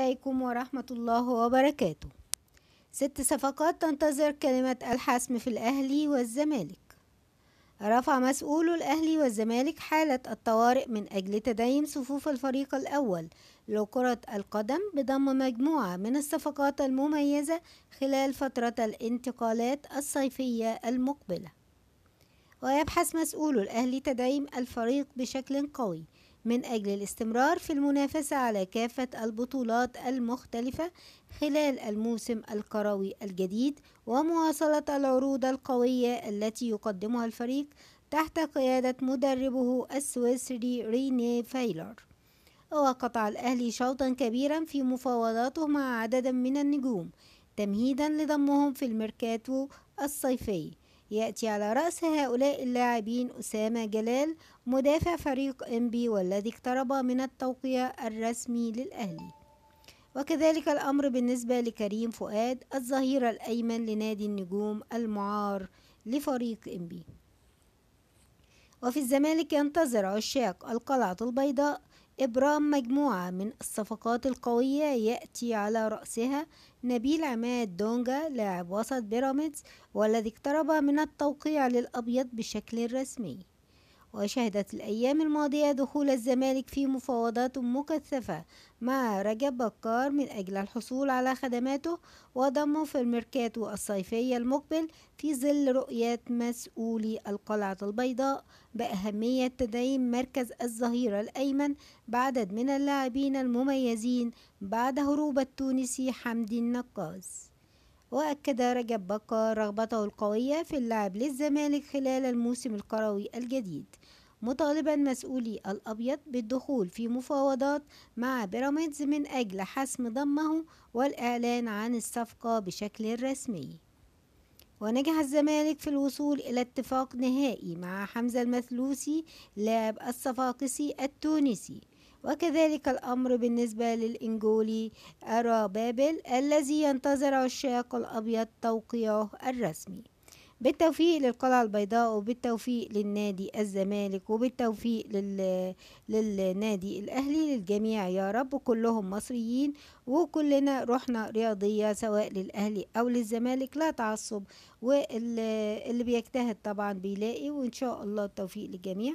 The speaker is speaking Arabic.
عليكم ورحمة الله وبركاته ست صفقات تنتظر كلمة الحسم في الأهلي والزمالك رفع مسؤول الأهلي والزمالك حالة الطوارئ من أجل تدين صفوف الفريق الأول لكرة القدم بضم مجموعة من الصفقات المميزة خلال فترة الانتقالات الصيفية المقبلة ويبحث مسؤول الأهلي تدعيم الفريق بشكل قوي من أجل الاستمرار في المنافسة على كافة البطولات المختلفة خلال الموسم الكروي الجديد ومواصلة العروض القوية التي يقدمها الفريق تحت قيادة مدربه السويسري ريني فايلر وقطع الأهلي شوطا كبيرا في مفاوضاته مع عدد من النجوم تمهيدا لضمهم في الميركاتو الصيفي يأتي على رأس هؤلاء اللاعبين أسامة جلال مدافع فريق إنبي والذي اقترب من التوقيع الرسمي للأهلي وكذلك الأمر بالنسبة لكريم فؤاد الظهير الأيمن لنادي النجوم المعار لفريق إنبي وفي الزمالك ينتظر عشاق القلعة البيضاء إبرام مجموعة من الصفقات القوية يأتي على رأسها نبيل عماد دونجا لاعب وسط بيراميدز والذي اقترب من التوقيع للأبيض بشكل رسمي وشهدت الأيام الماضية دخول الزمالك في مفاوضات مكثفة مع رجب بكار من أجل الحصول على خدماته وضمه في الميركاتو الصيفي المقبل في ظل رؤية مسؤولي القلعة البيضاء بأهمية تدعيم مركز الظهير الأيمن بعدد من اللاعبين المميزين بعد هروب التونسي حمدي النقاز وأكد رجب بكر رغبته القوية في اللعب للزمالك خلال الموسم الكروي الجديد مطالبا مسؤولي الأبيض بالدخول في مفاوضات مع بيراميدز من أجل حسم ضمه والإعلان عن الصفقة بشكل رسمي ونجح الزمالك في الوصول إلى اتفاق نهائي مع حمزة المثلوسي لاعب الصفاقسي التونسي وكذلك الأمر بالنسبة للإنجولي أرى بابل الذي ينتظر عشاق الأبيض توقيعه الرسمي بالتوفيق للقلعة البيضاء وبالتوفيق للنادي الزمالك وبالتوفيق لل... للنادي الأهلي للجميع يا رب كلهم مصريين وكلنا رحنا رياضية سواء للأهلي أو للزمالك لا تعصب واللي بيجتهد طبعا بيلاقي وإن شاء الله التوفيق للجميع